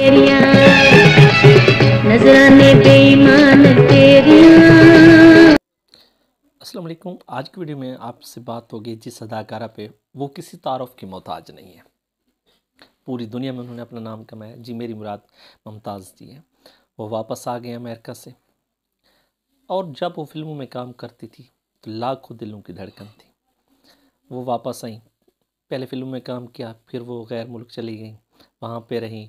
असलम आज की वीडियो में आपसे बात होगी जिस अदाकारा पे वो किसी तारफ़ की मोहताज नहीं है पूरी दुनिया में उन्होंने अपना नाम कमाया जी मेरी मुराद मुमताज़ जी है वो वापस आ गए अमेरिका से और जब वो फिल्मों में काम करती थी तो लाखों दिलों की धड़कन थी वो वापस आई पहले फिल्म में काम किया फिर वो गैर मुल्क चली गई वहाँ पे रहीं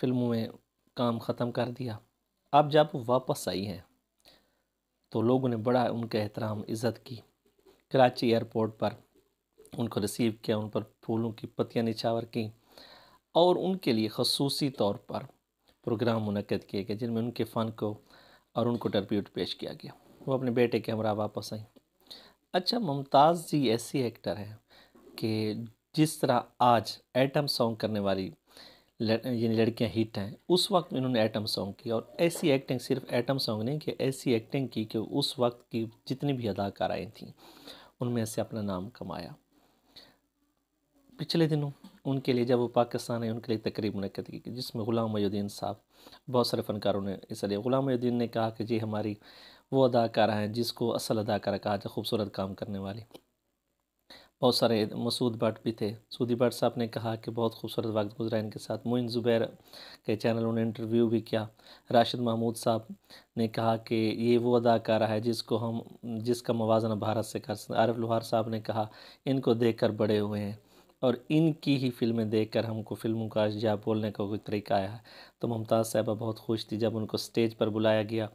फिल्मों में काम ख़त्म कर दिया अब जब वापस आई हैं तो लोगों ने बड़ा उनका एहतराम इज़्ज़त की कराची एयरपोर्ट पर उनको रिसीव किया उन पर फूलों की पत्तियाँ निछावर की और उनके लिए खसूस तौर पर प्रोग्राम मनक़द किए गए जिनमें उनके फ़न को और उनको ट्रब्यूट पेश किया गया वो अपने बेटे के हमरा वापस आई अच्छा मुमताज़ जी ऐसी एक्टर हैं कि जिस तरह आज एटम सॉन्ग करने वाली यानी लड़कियां हिट हैं उस वक्त इन्होंने एटम सॉन्ग की और ऐसी एक्टिंग सिर्फ एटम सॉन्ग नहीं कि ऐसी एक्टिंग की कि उस वक्त की जितनी भी आई थीं उनमें से अपना नाम कमाया पिछले दिनों उनके लिए जब वो पाकिस्तान आए उनके लिए तकरीब मनकद की जिसमें ग़ुलाम मयुद्दीन साहब बहुत सारे फ़नकारों ने हिस्सा लिया ग़ुलाम मयुद्दीन ने कहा कि जी हमारी वो अदाकारा हैं जिसको असल अदाकारा कहा जाए खूबसूरत काम करने वाली बहुत सारे मसूद भट्ट भी थे सूदी भट्ट साहब ने कहा कि बहुत खूबसूरत वक्त गुजरा इनके साथ मोइन ज़ुबैर के चैनल उन्होंने इंटरव्यू भी किया राशिद महमूद साहब ने कहा कि ये वो अदाकारा है जिसको हम जिसका मुजन भारत से कर सकते आरफ लोहार साहब ने कहा इनको देख कर बड़े हुए हैं और इनकी ही फिल्में देखकर हमको फिल्मों का अशजा बोलने का कोई तरीका आया है तो मुमताज़ साहबा बहुत खुश थी जब उनको स्टेज पर बुलाया गया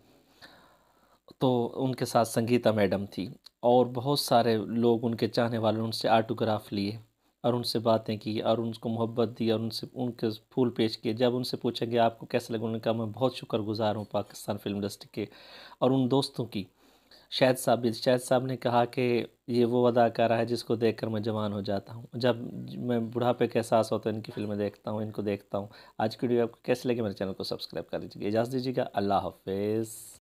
तो उनके साथ संगीता मैडम थी और बहुत सारे लोग उनके चाहने वाले उनसे आटोग्राफ लिए और उनसे बातें की और उनको मोहब्बत दी और उनसे उनके फूल पेश किए जब उनसे पूछा गया आपको कैसे लगा उन्होंने कहा मैं बहुत शुक्रगुजार हूँ पाकिस्तान फिल्म इंडस्ट्री के और उन दोस्तों की शायद साहब शायद साहब ने कहा कि ये वो अदाकारा है जिसको कर मैं जवान हो जाता हूँ जब मैं बुढ़ापे का एहसास होता है इनकी फिल्में देखता हूँ इनको देखता हूँ आज की वीडियो आपको कैसे लगे मेरे चैनल को सब्सक्राइब कर लीजिएगा इजाज़त दीजिएगा अल्लाह हाफिज़